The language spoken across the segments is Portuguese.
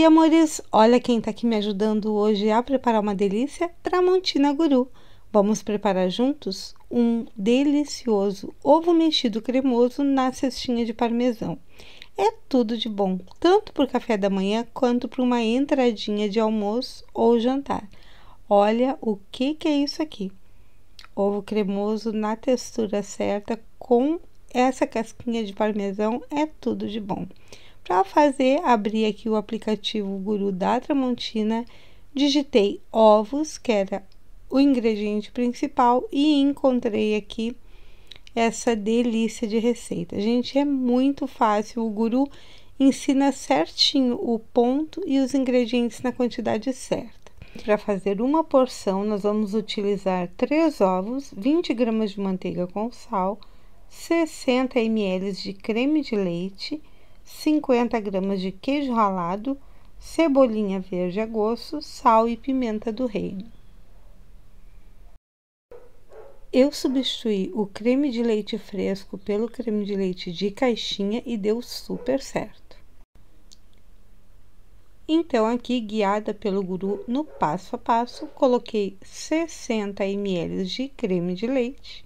aí, amores! Olha quem está aqui me ajudando hoje a preparar uma delícia, Tramontina Guru. Vamos preparar juntos um delicioso ovo mexido cremoso na cestinha de parmesão. É tudo de bom, tanto para o café da manhã quanto para uma entradinha de almoço ou jantar. Olha o que, que é isso aqui. Ovo cremoso na textura certa com essa casquinha de parmesão é tudo de bom. Para fazer, abri aqui o aplicativo Guru da Tramontina, digitei ovos, que era o ingrediente principal, e encontrei aqui essa delícia de receita. Gente, é muito fácil. O Guru ensina certinho o ponto e os ingredientes na quantidade certa. Para fazer uma porção, nós vamos utilizar 3 ovos, 20 gramas de manteiga com sal, 60 ml de creme de leite 50 gramas de queijo ralado, cebolinha verde a gosto, sal e pimenta do reino. Eu substituí o creme de leite fresco pelo creme de leite de caixinha e deu super certo. Então, aqui, guiada pelo guru no passo a passo, coloquei 60 ml de creme de leite,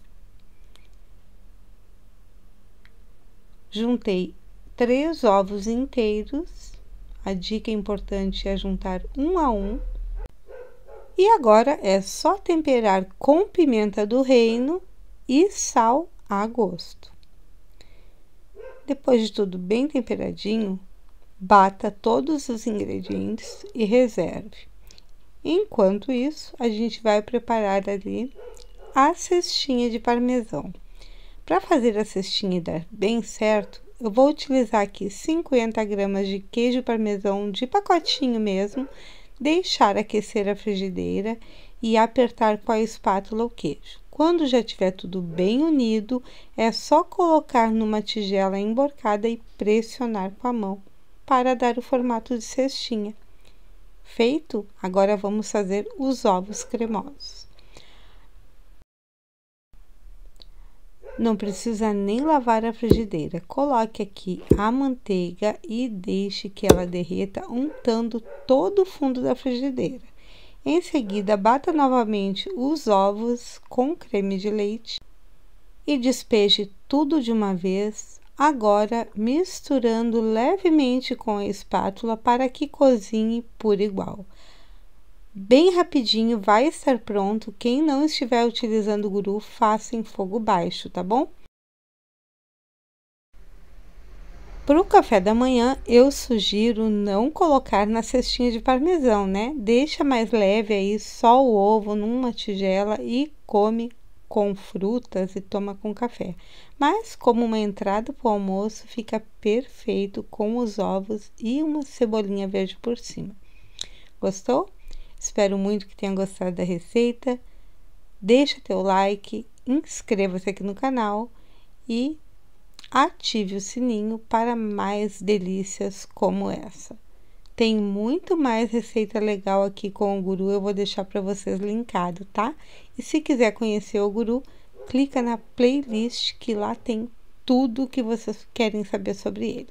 juntei três ovos inteiros. A dica importante é juntar um a um. E agora é só temperar com pimenta do reino e sal a gosto. Depois de tudo bem temperadinho, bata todos os ingredientes e reserve. Enquanto isso, a gente vai preparar ali a cestinha de parmesão. Para fazer a cestinha dar bem certo, eu vou utilizar aqui 50 gramas de queijo parmesão de pacotinho mesmo, deixar aquecer a frigideira e apertar com a espátula o queijo. Quando já tiver tudo bem unido, é só colocar numa tigela emborcada e pressionar com a mão para dar o formato de cestinha. Feito, agora vamos fazer os ovos cremosos. Não precisa nem lavar a frigideira. Coloque aqui a manteiga e deixe que ela derreta untando todo o fundo da frigideira. Em seguida, bata novamente os ovos com creme de leite e despeje tudo de uma vez, agora misturando levemente com a espátula para que cozinhe por igual. Bem rapidinho vai estar pronto. Quem não estiver utilizando o guru, faça em fogo baixo, tá bom? Para o café da manhã, eu sugiro não colocar na cestinha de parmesão, né? Deixa mais leve aí, só o ovo numa tigela e come com frutas e toma com café. Mas, como uma entrada para o almoço, fica perfeito com os ovos e uma cebolinha verde por cima. Gostou? Espero muito que tenham gostado da receita. Deixa teu like, inscreva-se aqui no canal e ative o sininho para mais delícias como essa. Tem muito mais receita legal aqui com o Guru, eu vou deixar para vocês linkado, tá? E se quiser conhecer o Guru, clica na playlist que lá tem tudo que vocês querem saber sobre ele.